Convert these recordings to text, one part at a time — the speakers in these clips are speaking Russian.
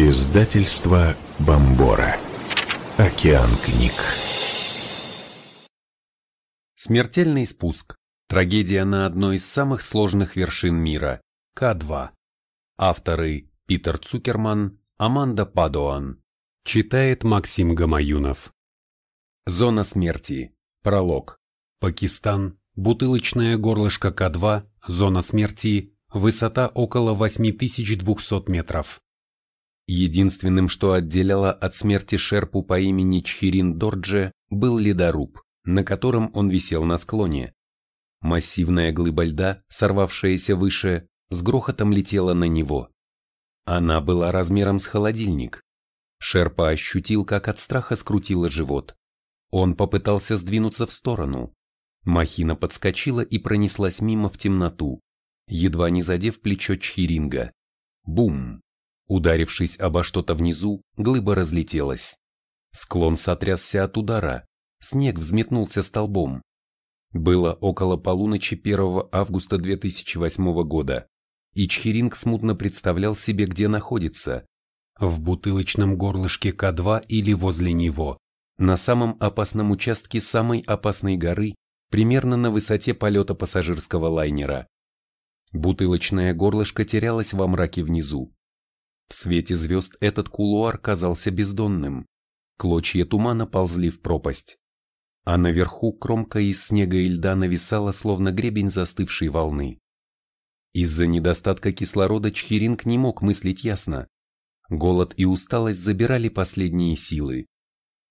Издательство Бомбора. Океан книг. Смертельный спуск. Трагедия на одной из самых сложных вершин мира. К2. Авторы Питер Цукерман, Аманда Падуан. Читает Максим Гамаюнов. Зона смерти. Пролог. Пакистан. Бутылочное горлышко К2. Зона смерти. Высота около 8200 метров. Единственным, что отделяло от смерти шерпу по имени Чхирин Дордже, был ледоруб, на котором он висел на склоне. Массивная глыба льда, сорвавшаяся выше, с грохотом летела на него. Она была размером с холодильник. Шерпа ощутил, как от страха скрутило живот. Он попытался сдвинуться в сторону. Махина подскочила и пронеслась мимо в темноту, едва не задев плечо Чхиринга. Бум! Ударившись обо что-то внизу, глыба разлетелась. Склон сотрясся от удара, снег взметнулся столбом. Было около полуночи 1 августа 2008 года, и Чхиринг смутно представлял себе, где находится. В бутылочном горлышке К2 или возле него, на самом опасном участке самой опасной горы, примерно на высоте полета пассажирского лайнера. Бутылочное горлышко терялось во мраке внизу. В свете звезд этот кулуар казался бездонным. Клочья тумана ползли в пропасть. А наверху кромка из снега и льда нависала, словно гребень застывшей волны. Из-за недостатка кислорода Чхиринг не мог мыслить ясно. Голод и усталость забирали последние силы.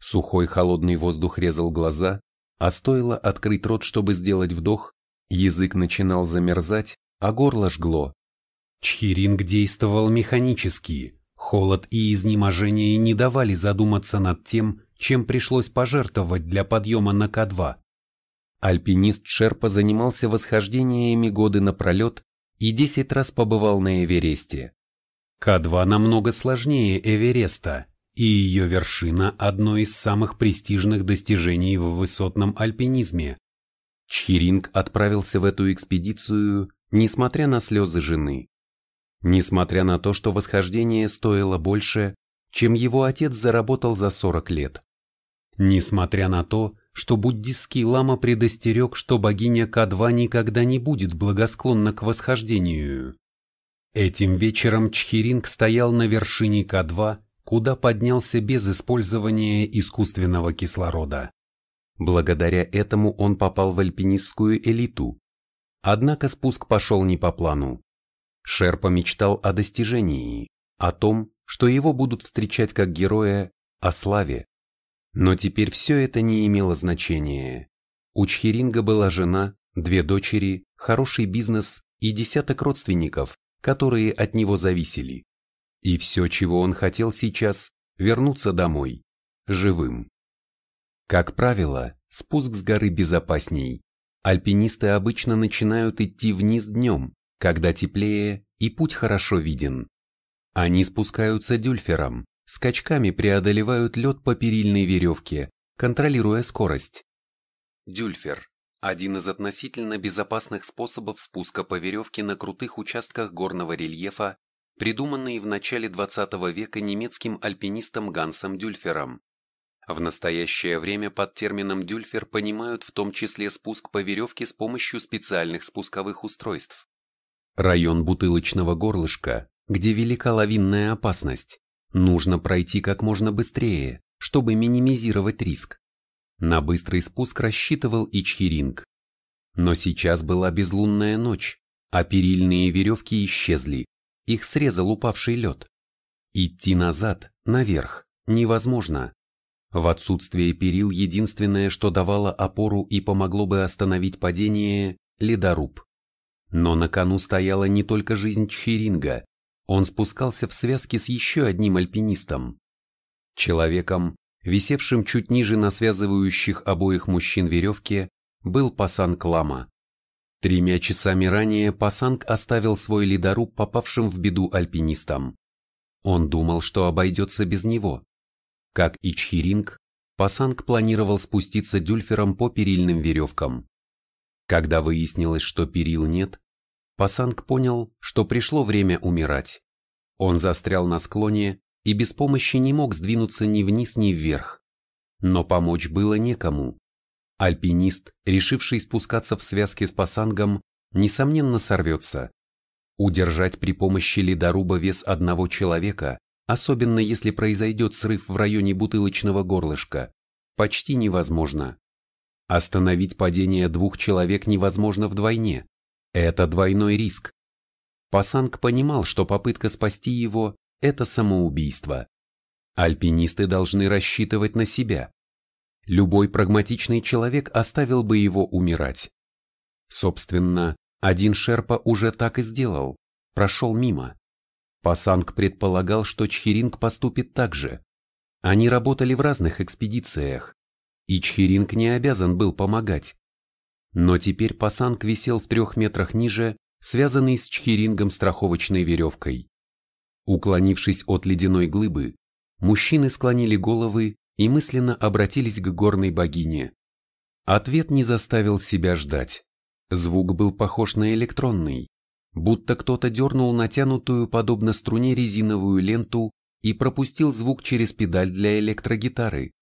Сухой холодный воздух резал глаза, а стоило открыть рот, чтобы сделать вдох, язык начинал замерзать, а горло жгло. Чхиринг действовал механически, холод и изнеможение не давали задуматься над тем, чем пришлось пожертвовать для подъема на К2. Альпинист Шерпа занимался восхождениями годы напролет и 10 раз побывал на Эвересте. К2 намного сложнее Эвереста, и ее вершина – одно из самых престижных достижений в высотном альпинизме. Чхиринг отправился в эту экспедицию, несмотря на слезы жены. Несмотря на то, что восхождение стоило больше, чем его отец заработал за 40 лет. Несмотря на то, что буддистский лама предостерег, что богиня К2 никогда не будет благосклонна к восхождению. Этим вечером Чхиринг стоял на вершине К2, куда поднялся без использования искусственного кислорода. Благодаря этому он попал в альпинистскую элиту. Однако спуск пошел не по плану. Шерпа мечтал о достижении, о том, что его будут встречать как героя, о славе. Но теперь все это не имело значения. У Чхиринга была жена, две дочери, хороший бизнес и десяток родственников, которые от него зависели. И все, чего он хотел сейчас, вернуться домой, живым. Как правило, спуск с горы безопасней. Альпинисты обычно начинают идти вниз днем, когда теплее и путь хорошо виден. Они спускаются дюльфером, скачками преодолевают лед по перильной веревке, контролируя скорость. Дюльфер – один из относительно безопасных способов спуска по веревке на крутых участках горного рельефа, придуманный в начале 20 века немецким альпинистом Гансом Дюльфером. В настоящее время под термином «дюльфер» понимают в том числе спуск по веревке с помощью специальных спусковых устройств. Район бутылочного горлышка, где велика лавинная опасность, нужно пройти как можно быстрее, чтобы минимизировать риск. На быстрый спуск рассчитывал Ичхиринг. Но сейчас была безлунная ночь, а перильные веревки исчезли, их срезал упавший лед. Идти назад, наверх, невозможно. В отсутствие перил единственное, что давало опору и помогло бы остановить падение – ледоруб. Но на кону стояла не только жизнь Чиринга, он спускался в связке с еще одним альпинистом. Человеком, висевшим чуть ниже на связывающих обоих мужчин веревке, был Пасанг Лама. Тремя часами ранее Пасанг оставил свой ледоруб попавшим в беду альпинистам. Он думал, что обойдется без него. Как и Чхиринг, Пасанг планировал спуститься дюльфером по перильным веревкам. Когда выяснилось, что перил нет, Пасанг понял, что пришло время умирать. Он застрял на склоне и без помощи не мог сдвинуться ни вниз, ни вверх. Но помочь было некому. Альпинист, решивший спускаться в связке с пасангом, несомненно сорвется. Удержать при помощи ледоруба вес одного человека, особенно если произойдет срыв в районе бутылочного горлышка, почти невозможно. Остановить падение двух человек невозможно вдвойне. Это двойной риск. Пасанг понимал, что попытка спасти его – это самоубийство. Альпинисты должны рассчитывать на себя. Любой прагматичный человек оставил бы его умирать. Собственно, один Шерпа уже так и сделал, прошел мимо. Пасанг предполагал, что Чхиринг поступит так же. Они работали в разных экспедициях, и Чхиринг не обязан был помогать. Но теперь пасанг висел в трех метрах ниже, связанный с чхирингом страховочной веревкой. Уклонившись от ледяной глыбы, мужчины склонили головы и мысленно обратились к горной богине. Ответ не заставил себя ждать. Звук был похож на электронный, будто кто-то дернул натянутую подобно струне резиновую ленту и пропустил звук через педаль для электрогитары.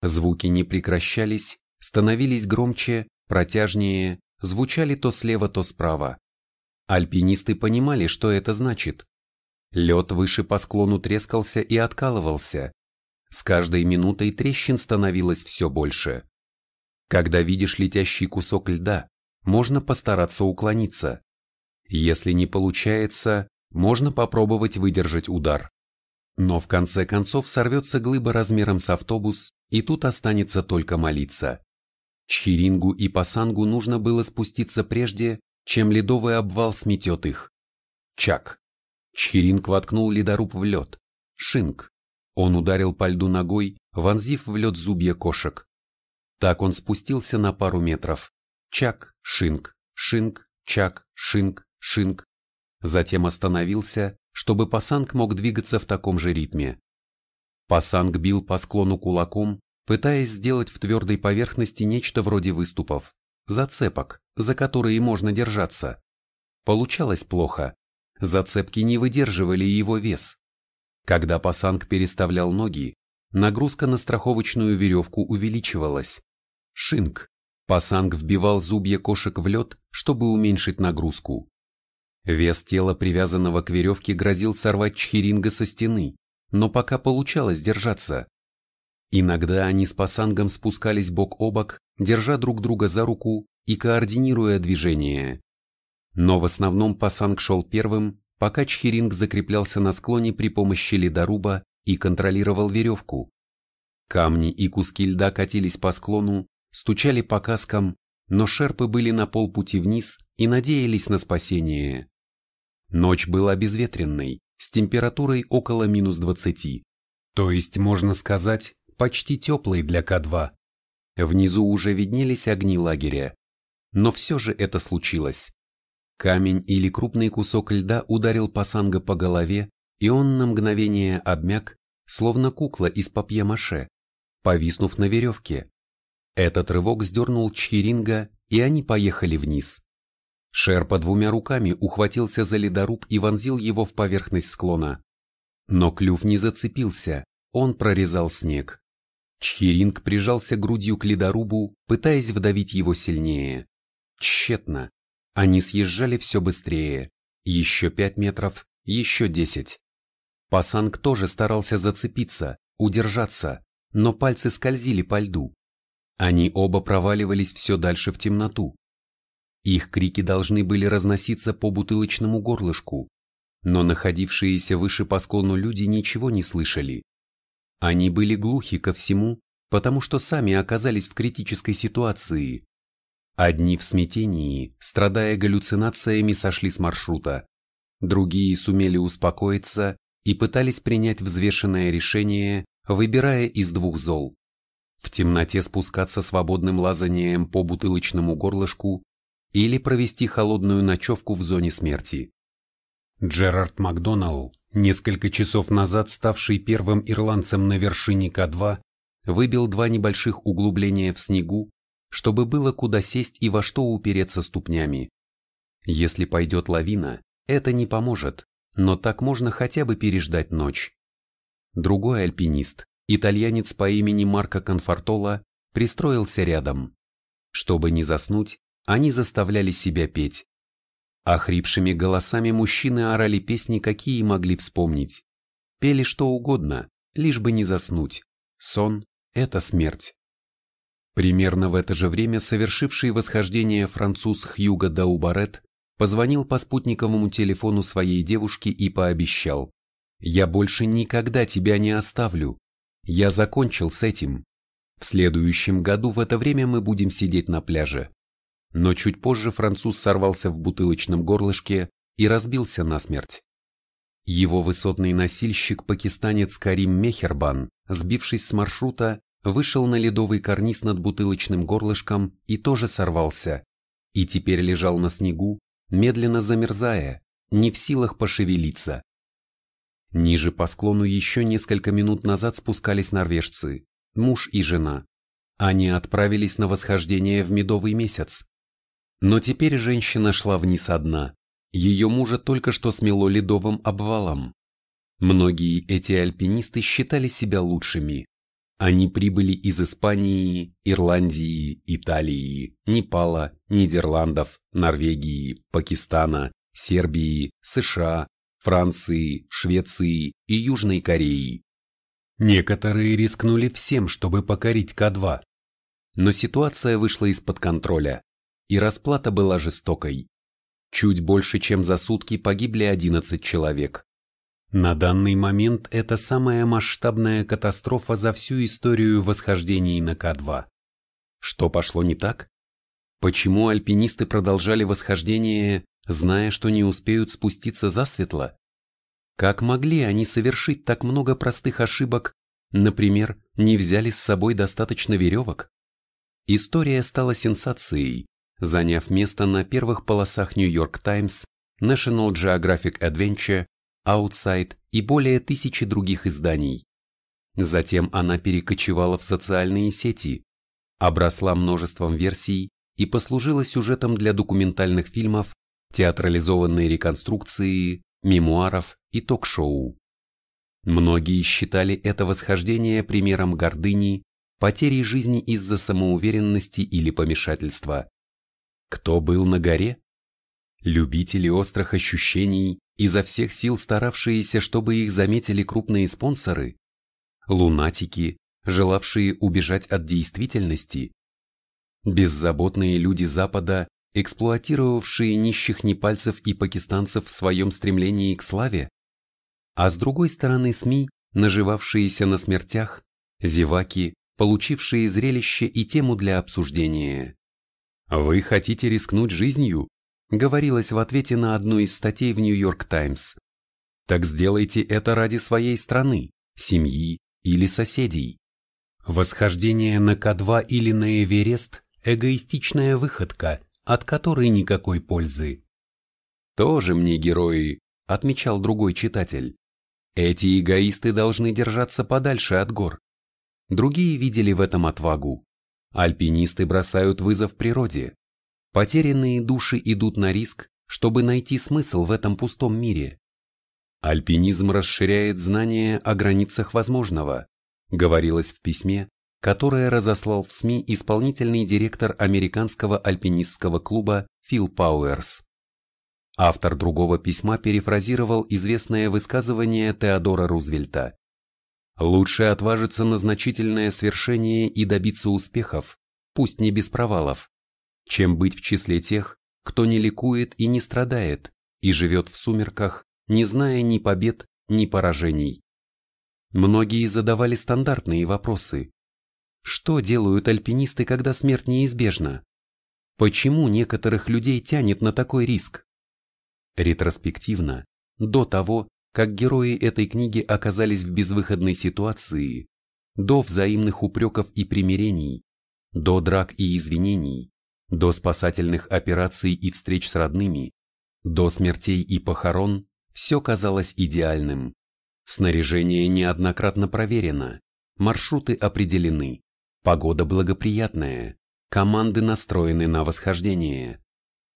Звуки не прекращались, становились громче, протяжнее, звучали то слева, то справа. Альпинисты понимали, что это значит. Лед выше по склону трескался и откалывался. С каждой минутой трещин становилось все больше. Когда видишь летящий кусок льда, можно постараться уклониться. Если не получается, можно попробовать выдержать удар. Но в конце концов сорвется глыба размером с автобус, и тут останется только молиться. Чхирингу и Пасангу нужно было спуститься прежде, чем ледовый обвал сметет их. Чак. Чхиринг воткнул ледоруб в лед. Шинг. Он ударил по льду ногой, вонзив в лед зубья кошек. Так он спустился на пару метров. Чак, шинг, шинг, чак, шинг, шинг. Затем остановился, чтобы пасанг мог двигаться в таком же ритме. Пасанг бил по склону кулаком, пытаясь сделать в твердой поверхности нечто вроде выступов, зацепок, за которые можно держаться. Получалось плохо. Зацепки не выдерживали его вес. Когда пасанг переставлял ноги, нагрузка на страховочную веревку увеличивалась. Шинг. Пасанг вбивал зубья кошек в лед, чтобы уменьшить нагрузку. Вес тела, привязанного к веревке, грозил сорвать чхиринга со стены, но пока получалось держаться. Иногда они с пасангом спускались бок о бок, держа друг друга за руку и координируя движение. Но в основном пасанг шел первым, пока Чхиринг закреплялся на склоне при помощи ледоруба и контролировал веревку. Камни и куски льда катились по склону, стучали по каскам, но шерпы были на полпути вниз и надеялись на спасение. Ночь была безветренной, с температурой около минус 20. То есть, можно сказать, почти теплый для К2. Внизу уже виднелись огни лагеря. Но все же это случилось. Камень или крупный кусок льда ударил Пасанга по голове, и он на мгновение обмяк, словно кукла из папье-маше, повиснув на веревке. Этот рывок сдернул Чхиринга, и они поехали вниз. Шерпа двумя руками ухватился за ледоруб и вонзил его в поверхность склона. Но клюв не зацепился, он прорезал снег. Чхиринг прижался грудью к ледорубу, пытаясь вдавить его сильнее. Тщетно. Они съезжали все быстрее. Еще пять метров, еще десять. Пасанг тоже старался зацепиться, удержаться, но пальцы скользили по льду. Они оба проваливались все дальше в темноту. Их крики должны были разноситься по бутылочному горлышку, но находившиеся выше по склону люди ничего не слышали. Они были глухи ко всему, потому что сами оказались в критической ситуации. Одни в смятении, страдая галлюцинациями, сошли с маршрута. Другие сумели успокоиться и пытались принять взвешенное решение, выбирая из двух зол. В темноте спускаться свободным лазанием по бутылочному горлышку или провести холодную ночевку в зоне смерти. Джерард Макдоналл, несколько часов назад ставший первым ирландцем на вершине К2, выбил два небольших углубления в снегу, чтобы было куда сесть и во что упереться ступнями. Если пойдет лавина, это не поможет, но так можно хотя бы переждать ночь. Другой альпинист, итальянец по имени Марко Конфортола, пристроился рядом. Чтобы не заснуть, они заставляли себя петь. Охрипшими голосами мужчины орали песни, какие могли вспомнить. Пели что угодно, лишь бы не заснуть. Сон – это смерть. Примерно в это же время совершивший восхождение француз Хьюго Даубарет позвонил по спутниковому телефону своей девушке и пообещал. «Я больше никогда тебя не оставлю. Я закончил с этим. В следующем году в это время мы будем сидеть на пляже но чуть позже француз сорвался в бутылочном горлышке и разбился насмерть. Его высотный носильщик пакистанец Карим Мехербан, сбившись с маршрута, вышел на ледовый карниз над бутылочным горлышком и тоже сорвался, и теперь лежал на снегу, медленно замерзая, не в силах пошевелиться. Ниже по склону еще несколько минут назад спускались норвежцы, муж и жена. Они отправились на восхождение в медовый месяц. Но теперь женщина шла вниз одна. Ее мужа только что смело ледовым обвалом. Многие эти альпинисты считали себя лучшими. Они прибыли из Испании, Ирландии, Италии, Непала, Нидерландов, Норвегии, Пакистана, Сербии, США, Франции, Швеции и Южной Кореи. Некоторые рискнули всем, чтобы покорить К2. Но ситуация вышла из-под контроля и расплата была жестокой. Чуть больше, чем за сутки погибли 11 человек. На данный момент это самая масштабная катастрофа за всю историю восхождений на К2. Что пошло не так? Почему альпинисты продолжали восхождение, зная, что не успеют спуститься засветло? Как могли они совершить так много простых ошибок, например, не взяли с собой достаточно веревок? История стала сенсацией, заняв место на первых полосах New York Times, National Geographic Adventure, Outside и более тысячи других изданий. Затем она перекочевала в социальные сети, обросла множеством версий и послужила сюжетом для документальных фильмов, театрализованной реконструкции, мемуаров и ток-шоу. Многие считали это восхождение примером гордыни, потери жизни из-за самоуверенности или помешательства кто был на горе. Любители острых ощущений, изо всех сил старавшиеся, чтобы их заметили крупные спонсоры, лунатики, желавшие убежать от действительности, беззаботные люди Запада, эксплуатировавшие нищих непальцев и пакистанцев в своем стремлении к славе, а с другой стороны СМИ, наживавшиеся на смертях, зеваки, получившие зрелище и тему для обсуждения. «Вы хотите рискнуть жизнью?» – говорилось в ответе на одну из статей в «Нью-Йорк Таймс». «Так сделайте это ради своей страны, семьи или соседей». Восхождение на К2 или на Эверест – эгоистичная выходка, от которой никакой пользы. «Тоже мне герои», – отмечал другой читатель. «Эти эгоисты должны держаться подальше от гор». Другие видели в этом отвагу. Альпинисты бросают вызов природе. Потерянные души идут на риск, чтобы найти смысл в этом пустом мире. Альпинизм расширяет знания о границах возможного, говорилось в письме, которое разослал в СМИ исполнительный директор американского альпинистского клуба Фил Пауэрс. Автор другого письма перефразировал известное высказывание Теодора Рузвельта Лучше отважиться на значительное свершение и добиться успехов, пусть не без провалов, чем быть в числе тех, кто не ликует и не страдает, и живет в сумерках, не зная ни побед, ни поражений. Многие задавали стандартные вопросы. Что делают альпинисты, когда смерть неизбежна? Почему некоторых людей тянет на такой риск? Ретроспективно, до того, как герои этой книги оказались в безвыходной ситуации, до взаимных упреков и примирений, до драк и извинений, до спасательных операций и встреч с родными, до смертей и похорон, все казалось идеальным. Снаряжение неоднократно проверено, маршруты определены, погода благоприятная, команды настроены на восхождение.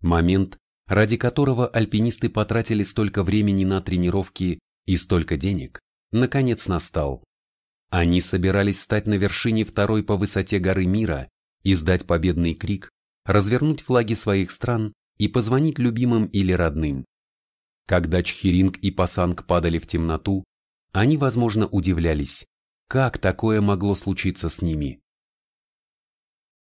Момент, ради которого альпинисты потратили столько времени на тренировки и столько денег, наконец настал. Они собирались стать на вершине второй по высоте горы мира, и сдать победный крик, развернуть флаги своих стран и позвонить любимым или родным. Когда Чхиринг и Пасанг падали в темноту, они, возможно, удивлялись, как такое могло случиться с ними.